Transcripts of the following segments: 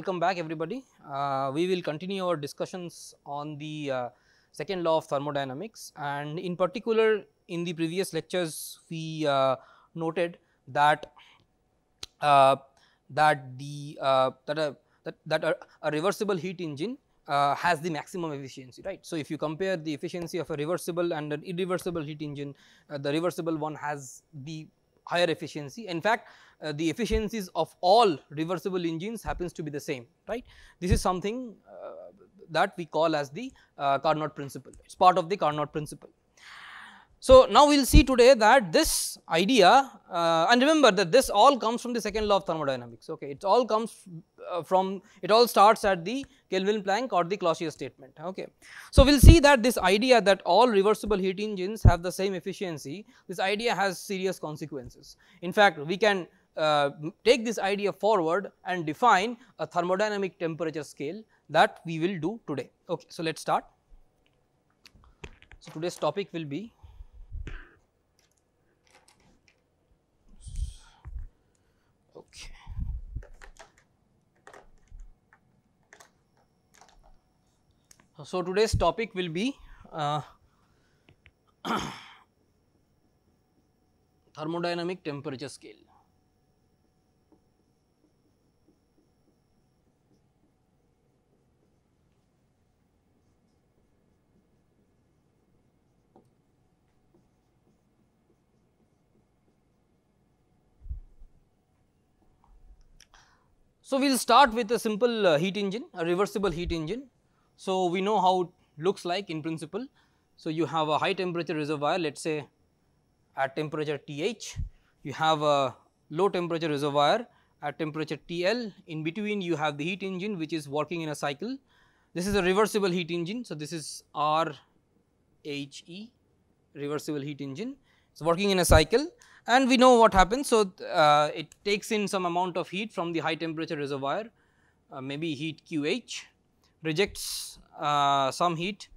welcome back everybody. Uh, we will continue our discussions on the uh, second law of thermodynamics and in particular in the previous lectures we uh, noted that uh, that the uh, that a that, that a, a reversible heat engine uh, has the maximum efficiency right. So, if you compare the efficiency of a reversible and an irreversible heat engine the reversible one has the higher efficiency in fact uh, the efficiencies of all reversible engines happens to be the same right. This is something uh, that we call as the uh, Carnot principle, it is part of the Carnot principle. So, now we will see today that this idea uh, and remember that this all comes from the second law of thermodynamics ok, it all comes uh, from it all starts at the Kelvin Planck or the Clausius statement ok. So, we will see that this idea that all reversible heat engines have the same efficiency this idea has serious consequences. In fact, we can uh, take this idea forward and define a thermodynamic temperature scale that we will do today. Okay, so let us start. So, today's topic will be okay. So, today's topic will be uh, thermodynamic temperature scale. So, we will start with a simple uh, heat engine, a reversible heat engine. So, we know how it looks like in principle. So, you have a high temperature reservoir let us say at temperature TH, you have a low temperature reservoir at temperature TL, in between you have the heat engine which is working in a cycle. This is a reversible heat engine. So, this is RHE reversible heat engine it's working in a cycle and we know what happens. So, uh, it takes in some amount of heat from the high temperature reservoir, uh, maybe heat QH, rejects uh, some heat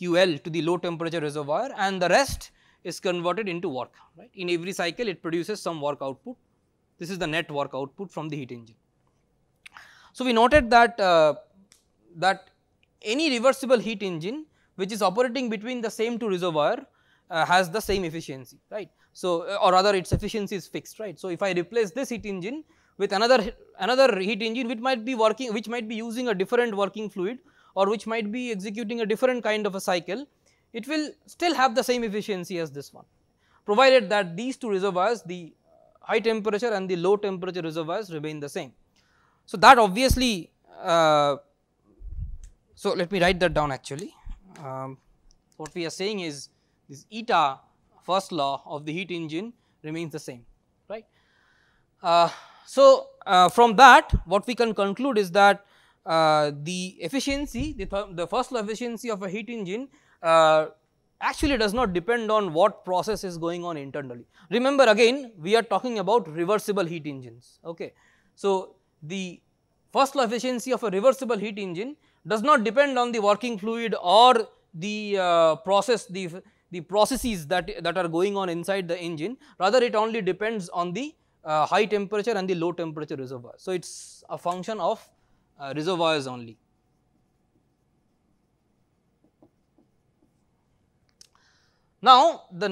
QL to the low temperature reservoir and the rest is converted into work. Right? In every cycle it produces some work output, this is the net work output from the heat engine. So, we noted that, uh, that any reversible heat engine which is operating between the same two reservoir uh, has the same efficiency, right. So, uh, or rather its efficiency is fixed, right. So, if I replace this heat engine with another, another heat engine which might be working, which might be using a different working fluid or which might be executing a different kind of a cycle, it will still have the same efficiency as this one, provided that these two reservoirs, the high temperature and the low temperature reservoirs remain the same. So, that obviously, uh, so let me write that down actually. Um, what we are saying is this eta first law of the heat engine remains the same right. Uh, so, uh, from that what we can conclude is that uh, the efficiency the, th the, first law efficiency of a heat engine uh, actually does not depend on what process is going on internally. Remember again we are talking about reversible heat engines ok. So, the first law efficiency of a reversible heat engine does not depend on the working fluid or the uh, process the the processes that, that are going on inside the engine, rather it only depends on the uh, high temperature and the low temperature reservoir. So, it is a function of uh, reservoirs only. Now, the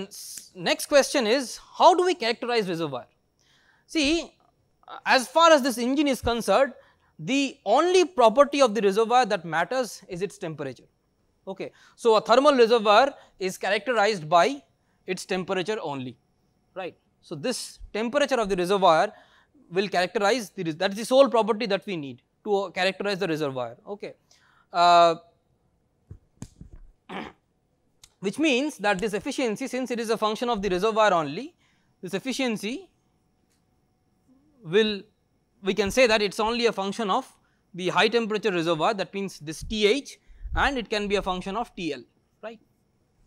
next question is how do we characterize reservoir? See, uh, as far as this engine is concerned, the only property of the reservoir that matters is its temperature. Okay. So, a thermal reservoir is characterized by its temperature only, right. So, this temperature of the reservoir will characterize the, that is the sole property that we need to characterize the reservoir, okay. Uh, which means that this efficiency since it is a function of the reservoir only, this efficiency will we can say that it is only a function of the high temperature reservoir that means this Th and it can be a function of TL right.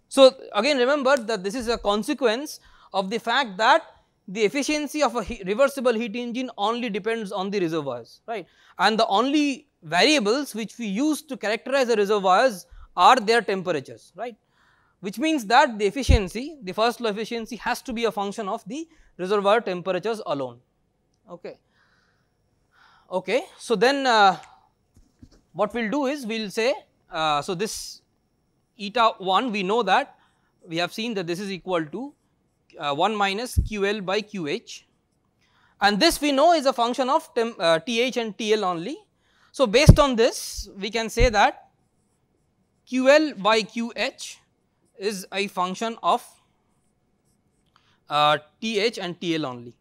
So, again remember that this is a consequence of the fact that the efficiency of a he reversible heat engine only depends on the reservoirs right and the only variables which we use to characterize the reservoirs are their temperatures right which means that the efficiency the first law efficiency has to be a function of the reservoir temperatures alone okay okay so then uh, what we'll do is we'll say uh, so, this eta 1 we know that we have seen that this is equal to uh, 1 minus QL by QH and this we know is a function of TH uh, and TL only. So, based on this we can say that QL by QH is a function of uh, TH and TL only.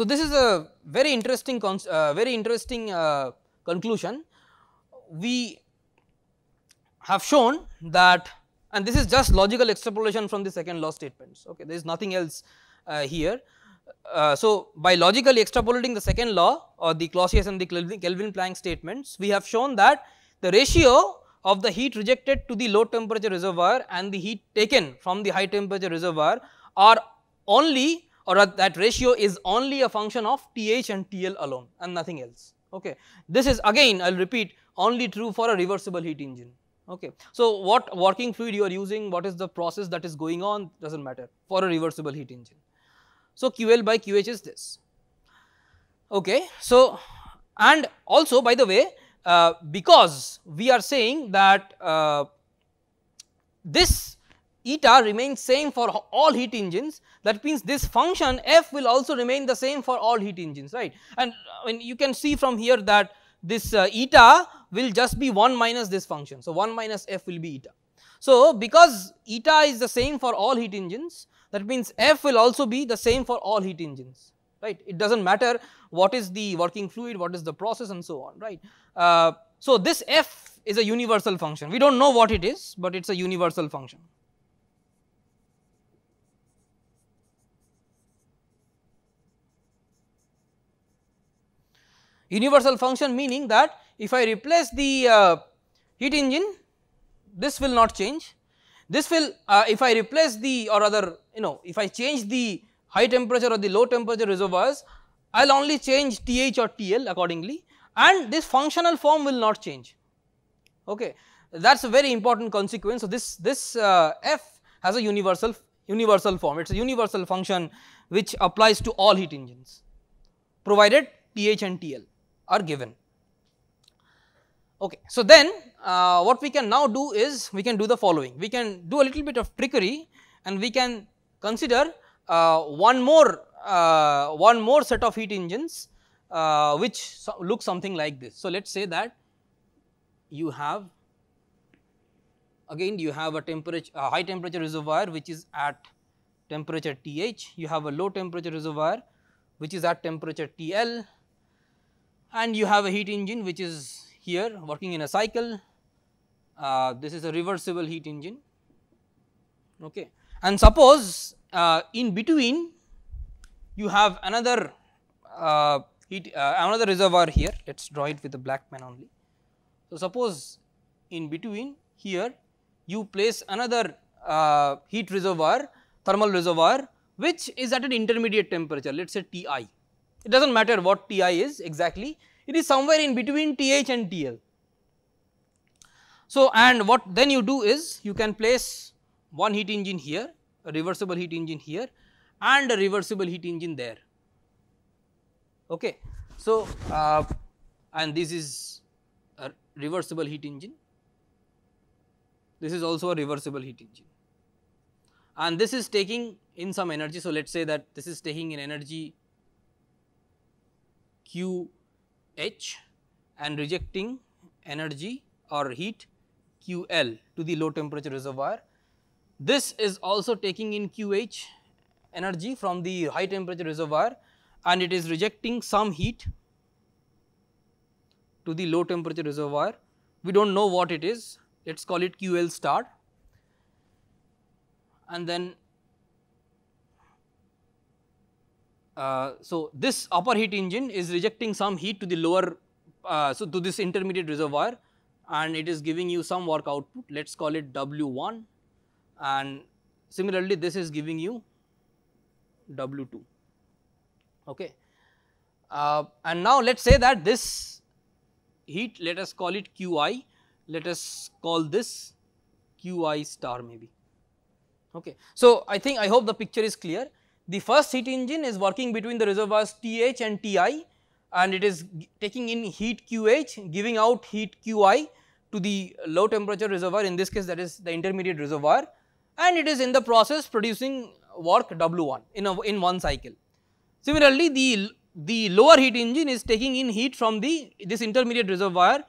So, this is a very interesting uh, very interesting uh, conclusion. We have shown that and this is just logical extrapolation from the second law statements okay there is nothing else uh, here. Uh, so, by logically extrapolating the second law or the Clausius and the Kelvin Planck statements we have shown that the ratio of the heat rejected to the low temperature reservoir and the heat taken from the high temperature reservoir are only or that ratio is only a function of TH and TL alone and nothing else. Okay. This is again I will repeat only true for a reversible heat engine. Okay. So, what working fluid you are using, what is the process that is going on does not matter for a reversible heat engine. So, QL by QH is this. Okay. So, and also by the way uh, because we are saying that uh, this eta remains same for all heat engines that means this function f will also remain the same for all heat engines right and I mean you can see from here that this uh, eta will just be 1 minus this function. So, 1 minus f will be eta. So, because eta is the same for all heat engines that means f will also be the same for all heat engines right. It does not matter what is the working fluid, what is the process and so on right. Uh, so, this f is a universal function we do not know what it is, but it is a universal function. universal function meaning that if I replace the uh, heat engine this will not change this will uh, if I replace the or rather you know if I change the high temperature or the low temperature reservoirs I will only change TH or TL accordingly and this functional form will not change okay that is a very important consequence. So, this this uh, F has a universal universal form it is a universal function which applies to all heat engines provided TH and TL are given. Okay. So, then uh, what we can now do is we can do the following. We can do a little bit of trickery and we can consider uh, one more uh, one more set of heat engines uh, which so look something like this. So, let us say that you have again you have a temperature a high temperature reservoir which is at temperature TH, you have a low temperature reservoir which is at temperature TL and you have a heat engine which is here working in a cycle. Uh, this is a reversible heat engine. Okay. And suppose uh, in between you have another uh, heat uh, another reservoir here. Let us draw it with a black pen only. So, suppose in between here you place another uh, heat reservoir thermal reservoir which is at an intermediate temperature let us say Ti it does not matter what Ti is exactly, it is somewhere in between Th and TL. So, and what then you do is you can place one heat engine here, a reversible heat engine here and a reversible heat engine there. Okay. So, uh, and this is a reversible heat engine, this is also a reversible heat engine and this is taking in some energy. So, let us say that this is taking in energy QH and rejecting energy or heat QL to the low temperature reservoir. This is also taking in QH energy from the high temperature reservoir and it is rejecting some heat to the low temperature reservoir. We do not know what it is, let us call it QL star and then Uh, so, this upper heat engine is rejecting some heat to the lower, uh, so to this intermediate reservoir and it is giving you some work output, let us call it W1 and similarly this is giving you W2. Okay. Uh, and now let us say that this heat, let us call it Qi, let us call this Qi star maybe. Okay. So, I think I hope the picture is clear. The first heat engine is working between the reservoirs TH and TI and it is taking in heat QH giving out heat QI to the low temperature reservoir in this case that is the intermediate reservoir and it is in the process producing work W1 in, a, in one cycle. Similarly, the, the lower heat engine is taking in heat from the this intermediate reservoir,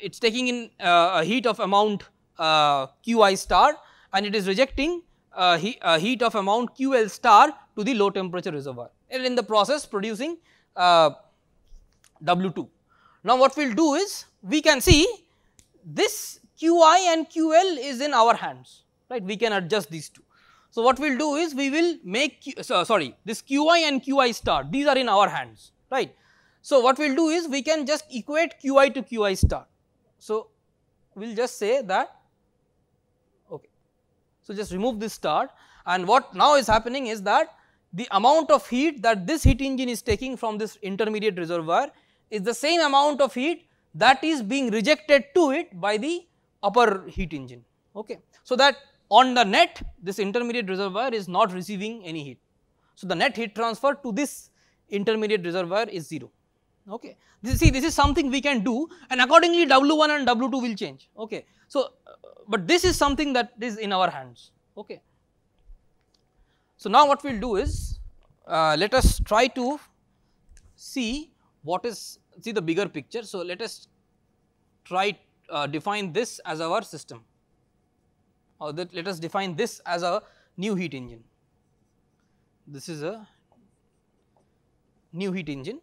it is taking in uh, a heat of amount uh, Qi star and it is rejecting uh, he, uh, heat of amount QL star to the low temperature reservoir and in the process producing uh, W2. Now, what we will do is we can see this Qi and QL is in our hands right we can adjust these two. So, what we will do is we will make Q, so, sorry this Qi and Qi star these are in our hands right. So, what we will do is we can just equate Qi to Qi star. So, we will just say that so, just remove this star and what now is happening is that the amount of heat that this heat engine is taking from this intermediate reservoir is the same amount of heat that is being rejected to it by the upper heat engine. Okay. So, that on the net this intermediate reservoir is not receiving any heat. So, the net heat transfer to this intermediate reservoir is 0 okay. This, see this is something we can do and accordingly W1 and W2 will change, okay. So, uh, but this is something that is in our hands, okay. So, now what we will do is uh, let us try to see what is see the bigger picture. So, let us try uh, define this as our system or that let us define this as a new heat engine. This is a new heat engine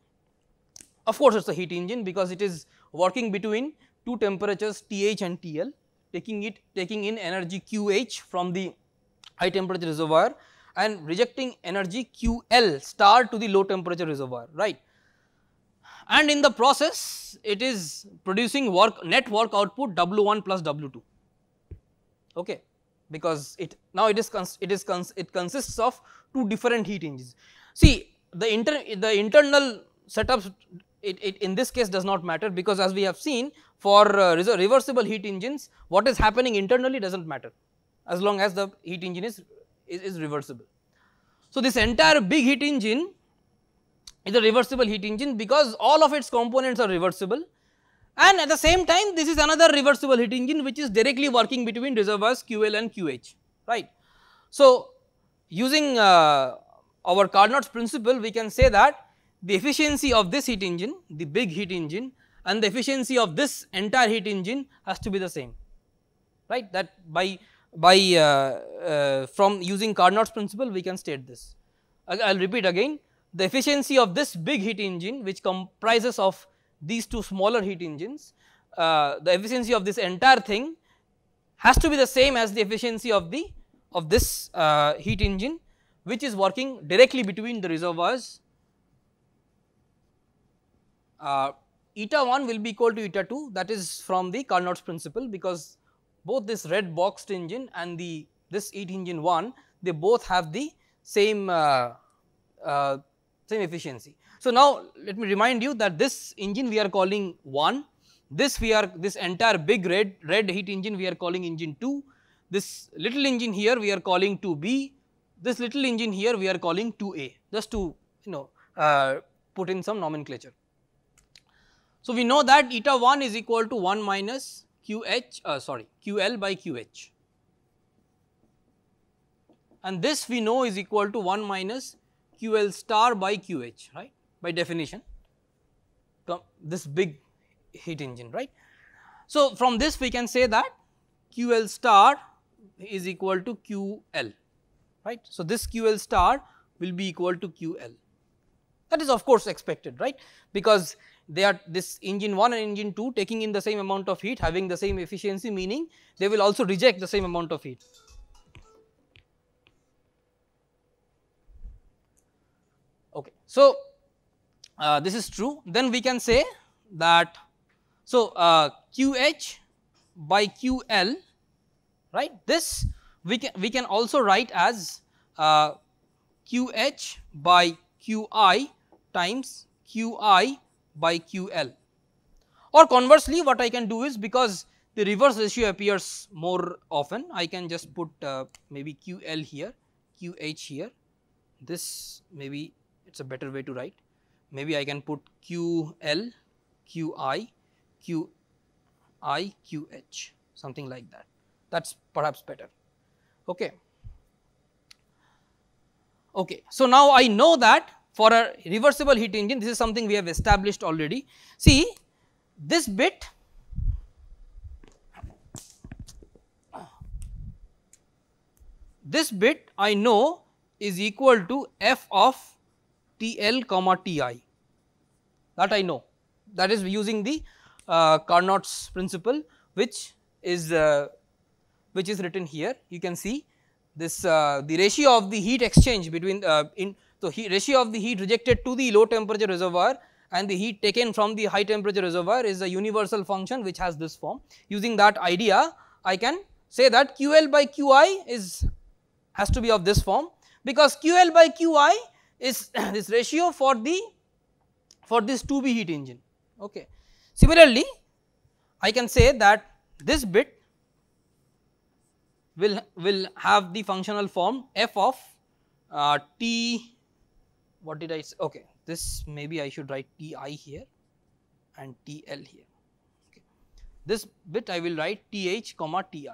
of course, it is a heat engine because it is working between two temperatures TH and TL taking it taking in energy QH from the high temperature reservoir and rejecting energy QL star to the low temperature reservoir right. And in the process it is producing work net work output W1 plus W2 okay because it now it is cons, it is cons, it consists of two different heat engines. See the inter the internal setups it, it in this case does not matter because as we have seen for uh, reversible heat engines what is happening internally does not matter as long as the heat engine is, is, is reversible. So, this entire big heat engine is a reversible heat engine because all of its components are reversible and at the same time this is another reversible heat engine which is directly working between reservoirs QL and QH right. So, using uh, our Carnot's principle we can say that the efficiency of this heat engine, the big heat engine and the efficiency of this entire heat engine has to be the same, right. That by, by uh, uh, from using Carnot's principle we can state this. I, will repeat again, the efficiency of this big heat engine which comprises of these two smaller heat engines, uh, the efficiency of this entire thing has to be the same as the efficiency of the of this uh, heat engine which is working directly between the reservoirs uh, eta 1 will be equal to eta 2 that is from the Carnot's principle because both this red boxed engine and the this heat engine 1 they both have the same uh, uh, same efficiency. So, now let me remind you that this engine we are calling 1, this we are this entire big red red heat engine we are calling engine 2, this little engine here we are calling 2B, this little engine here we are calling 2A just to you know uh, put in some nomenclature. So, we know that eta 1 is equal to 1 minus QH uh, sorry QL by QH and this we know is equal to 1 minus QL star by QH right by definition this big heat engine right. So, from this we can say that QL star is equal to QL right. So, this QL star will be equal to QL that is of course expected right because they are this engine 1 and engine 2 taking in the same amount of heat having the same efficiency meaning they will also reject the same amount of heat. Okay. So, uh, this is true then we can say that so uh, QH by QL right this we can we can also write as uh, QH by QI times QI by QL or conversely what I can do is because the reverse ratio appears more often I can just put uh, maybe QL here, QH here, this maybe it is a better way to write maybe I can put QL, QI, QI, QH something like that that is perhaps better. Okay. Okay. So, now I know that for a reversible heat engine this is something we have established already. See this bit this bit I know is equal to f of TL comma TI that I know that is using the uh, Carnot's principle which is uh, which is written here you can see this uh, the ratio of the heat exchange between uh, in so, ratio of the heat rejected to the low temperature reservoir and the heat taken from the high temperature reservoir is a universal function which has this form. Using that idea, I can say that QL by QI is has to be of this form because QL by QI is this ratio for the for this 2B heat engine. Okay. Similarly, I can say that this bit will will have the functional form f of uh, t what did I say? Okay, this maybe I should write Ti here and TL here. Okay. This bit I will write Th comma Ti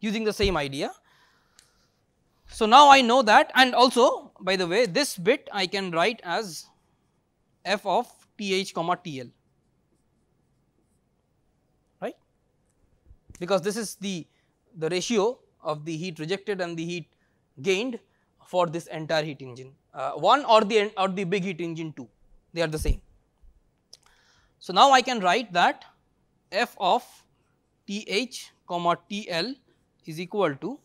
using the same idea. So, now I know that and also by the way this bit I can write as f of Th comma TL right because this is the the ratio of the heat rejected and the heat gained for this entire heat engine uh, 1 or the or the big heat engine 2 they are the same. So, now I can write that f of th comma TL is equal to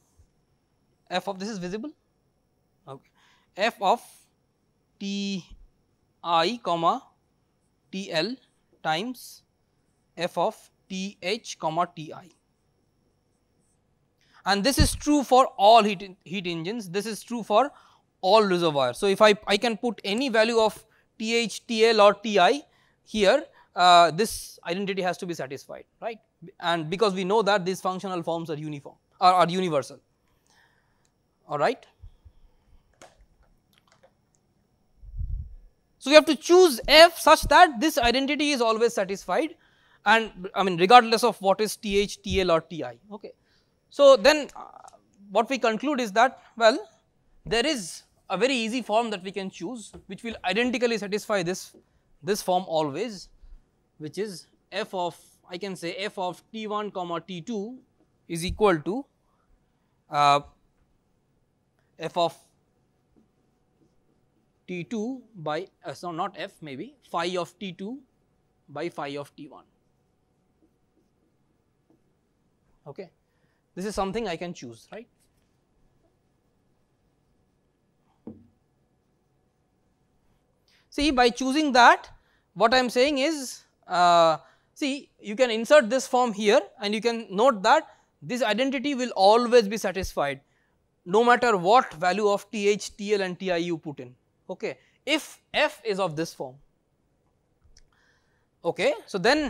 f of this is visible okay, f of TI comma TL times f of TH comma TI and this is true for all heat, heat engines, this is true for all reservoirs. So, if I, I can put any value of TH, TL or TI here, uh, this identity has to be satisfied, right. And because we know that these functional forms are uniform, are, are universal, alright. So, we have to choose f such that this identity is always satisfied and I mean regardless of what is th, tl or ti. Okay. So, then uh, what we conclude is that well there is a very easy form that we can choose which will identically satisfy this this form always which is f of I can say f of t 1 comma t 2 is equal to uh, f of t 2 by uh, so not f maybe phi of t 2 by phi of t 1 okay. This is something I can choose, right. See by choosing that what I am saying is uh, see you can insert this form here and you can note that this identity will always be satisfied no matter what value of th, tl and ti you put in okay if f is of this form okay so then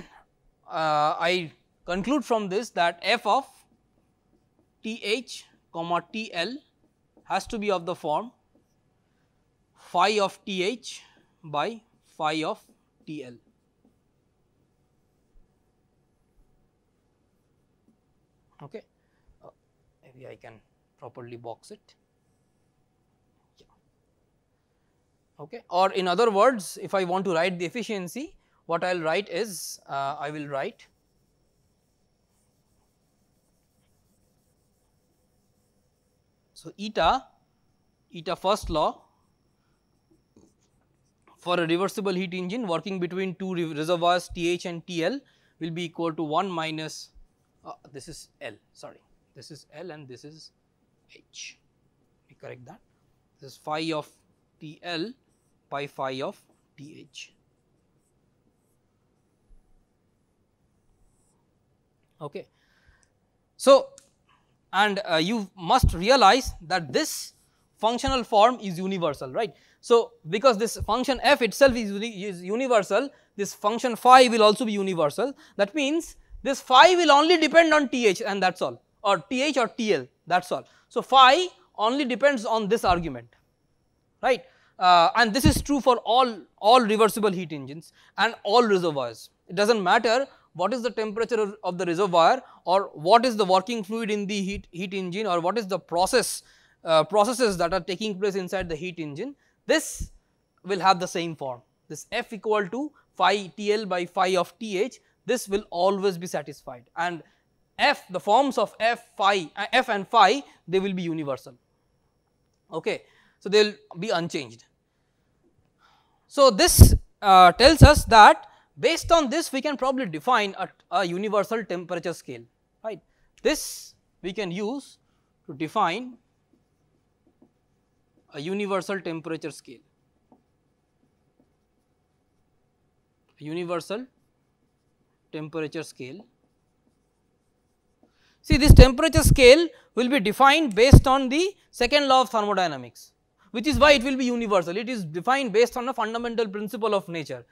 uh, i conclude from this that f of TH comma TL has to be of the form phi of TH by phi of TL. Okay. Uh, maybe I can properly box it. Yeah. Okay. Or in other words, if I want to write the efficiency, what I will write is uh, I will write So, eta eta first law for a reversible heat engine working between two reservoirs TH and TL will be equal to 1 minus uh, this is L sorry this is L and this is H correct that this is phi of TL by phi of TH. Okay. So, and uh, you must realize that this functional form is universal right. So, because this function f itself is, uni is universal this function phi will also be universal that means this phi will only depend on th and that is all or th or tl that is all. So, phi only depends on this argument right uh, and this is true for all all reversible heat engines and all reservoirs it does not matter what is the temperature of the reservoir or what is the working fluid in the heat, heat engine or what is the process uh, processes that are taking place inside the heat engine. This will have the same form this F equal to phi TL by phi of TH this will always be satisfied and F the forms of F phi uh, F and phi they will be universal okay. So, they will be unchanged. So, this uh, tells us that Based on this, we can probably define a, a universal temperature scale, right. This we can use to define a universal temperature scale, universal temperature scale. See this temperature scale will be defined based on the second law of thermodynamics, which is why it will be universal. It is defined based on a fundamental principle of nature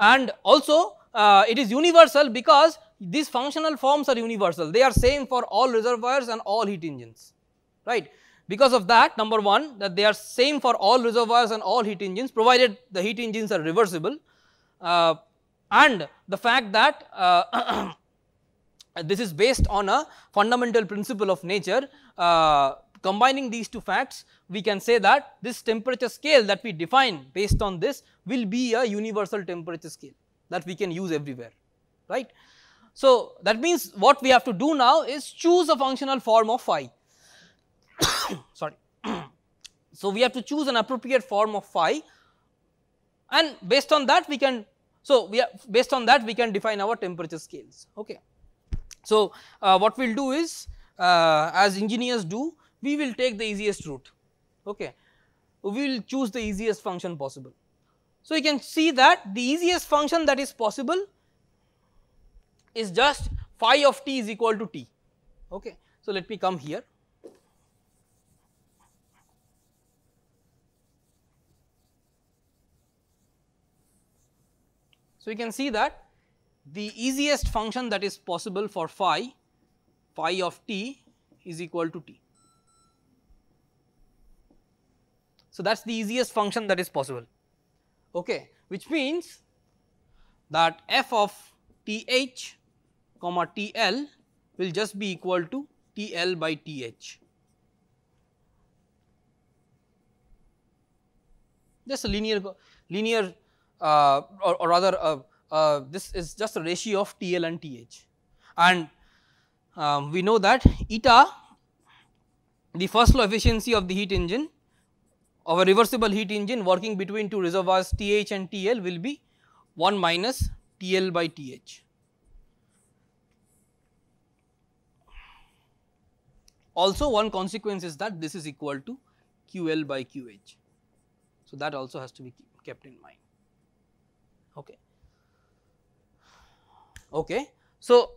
and also uh, it is universal because these functional forms are universal they are same for all reservoirs and all heat engines right because of that number 1 that they are same for all reservoirs and all heat engines provided the heat engines are reversible uh, and the fact that uh, this is based on a fundamental principle of nature uh, combining these two facts we can say that this temperature scale that we define based on this will be a universal temperature scale that we can use everywhere right. So, that means what we have to do now is choose a functional form of phi sorry. so, we have to choose an appropriate form of phi and based on that we can so we are based on that we can define our temperature scales okay. So, uh, what we will do is uh, as engineers do we will take the easiest route okay we will choose the easiest function possible so you can see that the easiest function that is possible is just phi of t is equal to t okay so let me come here So, you can see that the easiest function that is possible for phi, phi of t is equal to t. So, that is the easiest function that is possible okay which means that f of th comma tl will just be equal to tl by th. This linear linear uh, or, or, rather uh, uh, this is just a ratio of tl and th and um, we know that eta the first law efficiency of the heat engine of a reversible heat engine working between two reservoirs TH and TL will be 1 minus TL by TH. Also one consequence is that this is equal to QL by QH. So, that also has to be kept in mind. Okay. okay. So,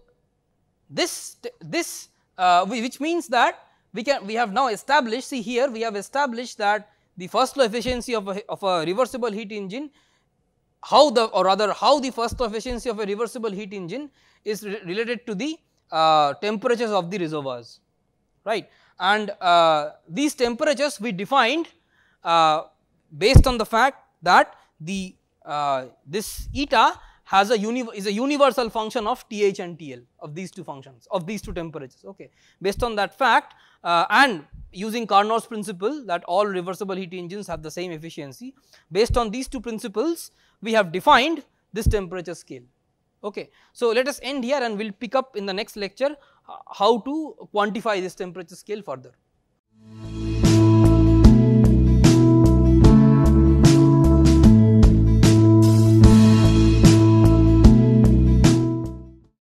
this, this uh, which means that we can we have now established see here we have established that the first law efficiency of a, of a reversible heat engine how the or rather how the first law efficiency of a reversible heat engine is re related to the uh, temperatures of the reservoirs right and uh, these temperatures we defined uh, based on the fact that the uh, this eta has a is a universal function of TH and TL of these two functions of these two temperatures okay. Based on that fact uh, and using Carnot's principle that all reversible heat engines have the same efficiency based on these two principles we have defined this temperature scale okay. So let us end here and we will pick up in the next lecture uh, how to quantify this temperature scale further.